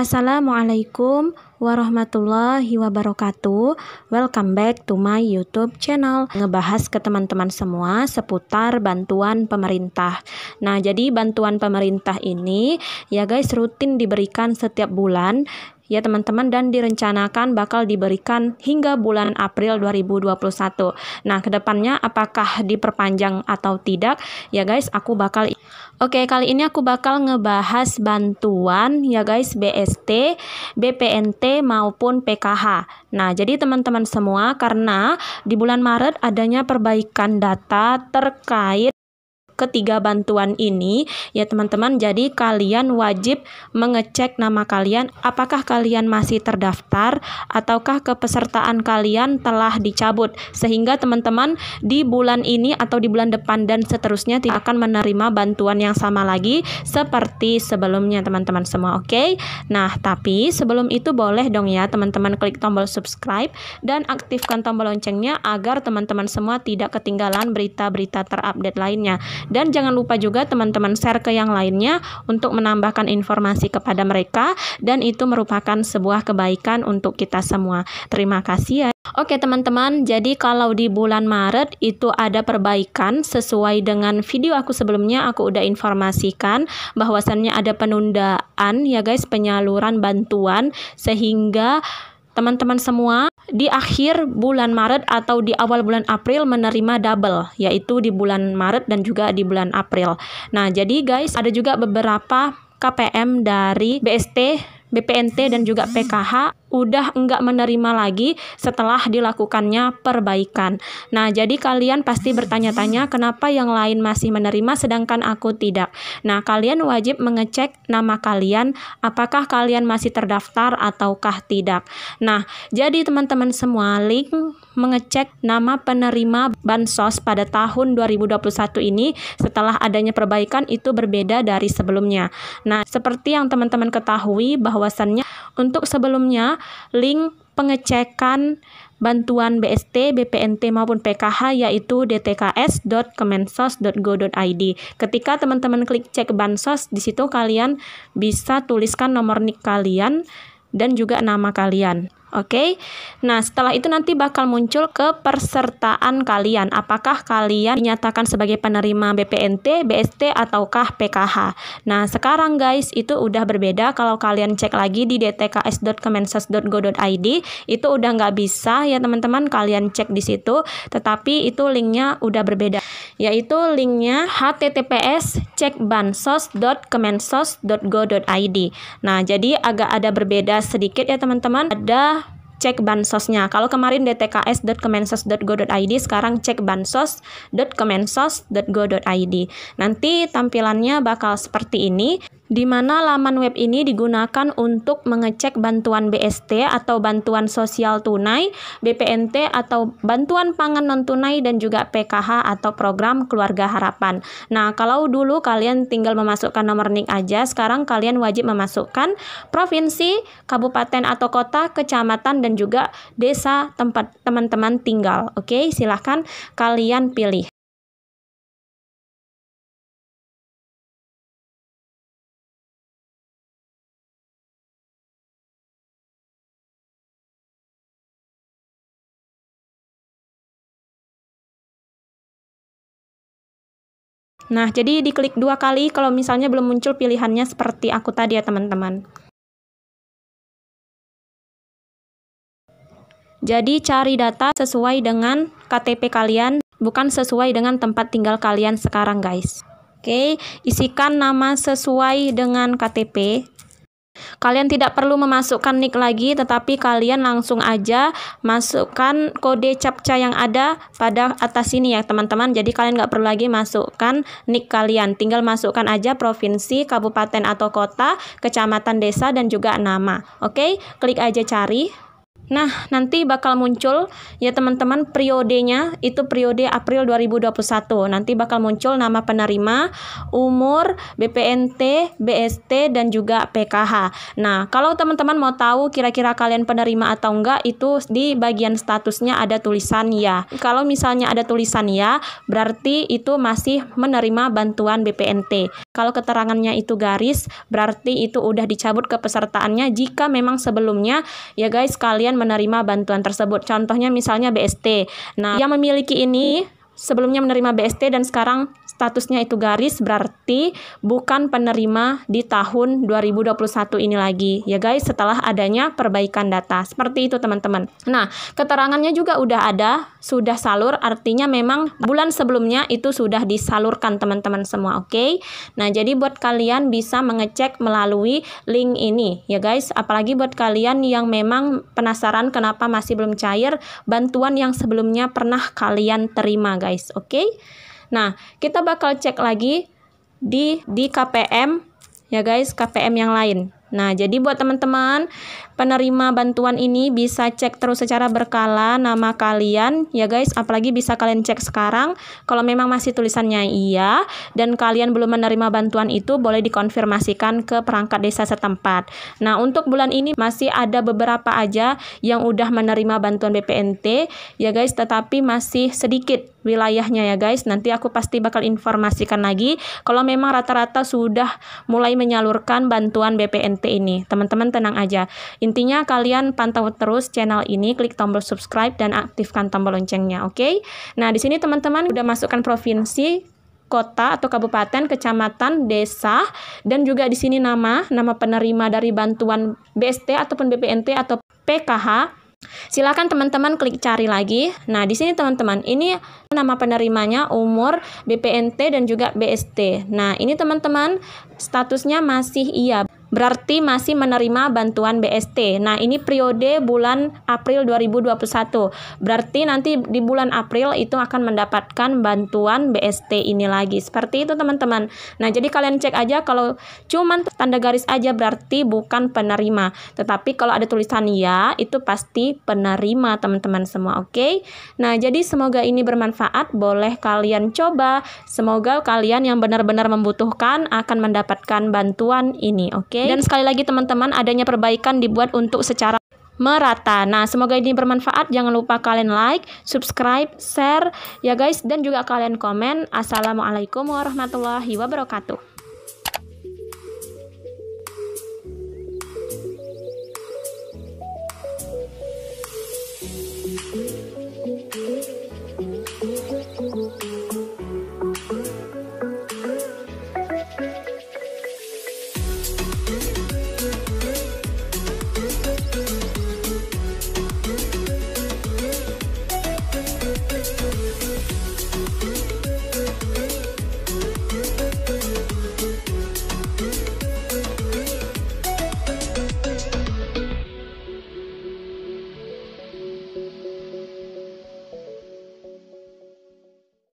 Assalamualaikum warahmatullahi wabarakatuh Welcome back to my youtube channel Ngebahas ke teman-teman semua seputar bantuan pemerintah Nah jadi bantuan pemerintah ini ya guys rutin diberikan setiap bulan ya teman-teman dan direncanakan bakal diberikan hingga bulan April 2021. Nah, kedepannya apakah diperpanjang atau tidak? Ya guys, aku bakal Oke, kali ini aku bakal ngebahas bantuan ya guys BST, BPNT maupun PKH. Nah, jadi teman-teman semua karena di bulan Maret adanya perbaikan data terkait ketiga bantuan ini ya teman-teman jadi kalian wajib mengecek nama kalian apakah kalian masih terdaftar ataukah kepesertaan kalian telah dicabut sehingga teman-teman di bulan ini atau di bulan depan dan seterusnya tidak akan menerima bantuan yang sama lagi seperti sebelumnya teman-teman semua oke okay? nah tapi sebelum itu boleh dong ya teman-teman klik tombol subscribe dan aktifkan tombol loncengnya agar teman-teman semua tidak ketinggalan berita-berita terupdate lainnya dan jangan lupa juga teman-teman share ke yang lainnya untuk menambahkan informasi kepada mereka dan itu merupakan sebuah kebaikan untuk kita semua. Terima kasih ya. Oke teman-teman, jadi kalau di bulan Maret itu ada perbaikan sesuai dengan video aku sebelumnya aku udah informasikan bahwasannya ada penundaan ya guys penyaluran bantuan sehingga teman-teman semua di akhir bulan Maret atau di awal bulan April menerima double yaitu di bulan Maret dan juga di bulan April. Nah, jadi guys, ada juga beberapa KPM dari BST, BPNT dan juga PKH udah enggak menerima lagi setelah dilakukannya perbaikan. Nah, jadi kalian pasti bertanya-tanya kenapa yang lain masih menerima sedangkan aku tidak. Nah, kalian wajib mengecek nama kalian apakah kalian masih terdaftar ataukah tidak. Nah, jadi teman-teman semua link mengecek nama penerima bansos pada tahun 2021 ini setelah adanya perbaikan itu berbeda dari sebelumnya. Nah, seperti yang teman-teman ketahui bahwasannya untuk sebelumnya link pengecekan bantuan BST, BPNT maupun PKH yaitu dtks.kemensos.go.id. Ketika teman-teman klik cek bansos, di situ kalian bisa tuliskan nomor NIK kalian dan juga nama kalian. Oke, okay? nah setelah itu nanti bakal muncul ke persertaan kalian. Apakah kalian dinyatakan sebagai penerima BPNT, BST, ataukah PKH? Nah sekarang guys itu udah berbeda. Kalau kalian cek lagi di dtks.kemensos.go.id itu udah nggak bisa ya teman-teman. Kalian cek di situ, tetapi itu linknya udah berbeda. Yaitu linknya https cekbansos.kemensos.go.id. Nah jadi agak ada berbeda sedikit ya teman-teman. Ada cek bansosnya. Kalau kemarin dtks.kemensos.go.id, sekarang cek bansos.kemensos.go.id. Nanti tampilannya bakal seperti ini di mana laman web ini digunakan untuk mengecek bantuan BST atau bantuan sosial tunai, BPNT atau bantuan pangan non tunai dan juga PKH atau program keluarga harapan. Nah, kalau dulu kalian tinggal memasukkan nomor NIK aja, sekarang kalian wajib memasukkan provinsi, kabupaten atau kota, kecamatan dan juga desa tempat teman-teman tinggal. Oke, silahkan kalian pilih. Nah, jadi diklik dua kali kalau misalnya belum muncul pilihannya seperti aku tadi ya teman-teman. Jadi cari data sesuai dengan KTP kalian, bukan sesuai dengan tempat tinggal kalian sekarang guys. Oke, isikan nama sesuai dengan KTP. Kalian tidak perlu memasukkan nick lagi, tetapi kalian langsung aja masukkan kode captcha yang ada pada atas ini ya teman-teman. Jadi kalian nggak perlu lagi masukkan nick kalian, tinggal masukkan aja provinsi, kabupaten atau kota, kecamatan, desa, dan juga nama. Oke, klik aja cari. Nah, nanti bakal muncul ya teman-teman periodenya itu periode April 2021. Nanti bakal muncul nama penerima, umur, BPNT, BST dan juga PKH. Nah, kalau teman-teman mau tahu kira-kira kalian penerima atau enggak itu di bagian statusnya ada tulisan ya. Kalau misalnya ada tulisan ya, berarti itu masih menerima bantuan BPNT. Kalau keterangannya itu garis, berarti itu udah dicabut kepesertaannya jika memang sebelumnya ya guys kalian menerima bantuan tersebut. Contohnya misalnya BST. Nah, yang memiliki ini sebelumnya menerima BST dan sekarang statusnya itu garis berarti bukan penerima di tahun 2021 ini lagi ya guys setelah adanya perbaikan data. Seperti itu teman-teman. Nah, keterangannya juga udah ada, sudah salur artinya memang bulan sebelumnya itu sudah disalurkan teman-teman semua, oke? Okay? Nah, jadi buat kalian bisa mengecek melalui link ini ya guys. Apalagi buat kalian yang memang penasaran kenapa masih belum cair bantuan yang sebelumnya pernah kalian terima guys, oke? Okay? Nah, kita bakal cek lagi di di KPM ya guys, KPM yang lain. Nah, jadi buat teman-teman penerima bantuan ini bisa cek terus secara berkala nama kalian ya guys, apalagi bisa kalian cek sekarang kalau memang masih tulisannya iya dan kalian belum menerima bantuan itu boleh dikonfirmasikan ke perangkat desa setempat. Nah, untuk bulan ini masih ada beberapa aja yang udah menerima bantuan BPNT ya guys, tetapi masih sedikit wilayahnya ya guys. Nanti aku pasti bakal informasikan lagi kalau memang rata-rata sudah mulai menyalurkan bantuan BPNT ini. Teman-teman tenang aja. Intinya kalian pantau terus channel ini, klik tombol subscribe dan aktifkan tombol loncengnya, oke? Okay? Nah, di sini teman-teman udah masukkan provinsi, kota atau kabupaten, kecamatan, desa, dan juga di sini nama, nama penerima dari bantuan BST ataupun BPNT atau PKH. Silakan teman-teman klik cari lagi. Nah, di sini teman-teman, ini nama penerimanya, umur, BPNT dan juga BST. Nah, ini teman-teman statusnya masih iya berarti masih menerima bantuan BST. Nah, ini periode bulan April 2021. Berarti nanti di bulan April itu akan mendapatkan bantuan BST ini lagi. Seperti itu, teman-teman. Nah, jadi kalian cek aja kalau cuman tanda garis aja berarti bukan penerima. Tetapi kalau ada tulisan ya, itu pasti penerima, teman-teman semua. Oke. Okay? Nah, jadi semoga ini bermanfaat. Boleh kalian coba. Semoga kalian yang benar-benar membutuhkan akan mendapatkan bantuan ini. Oke. Okay? Okay. Dan sekali lagi teman-teman, adanya perbaikan dibuat untuk secara merata. Nah, semoga ini bermanfaat. Jangan lupa kalian like, subscribe, share ya guys dan juga kalian komen. Assalamualaikum warahmatullahi wabarakatuh.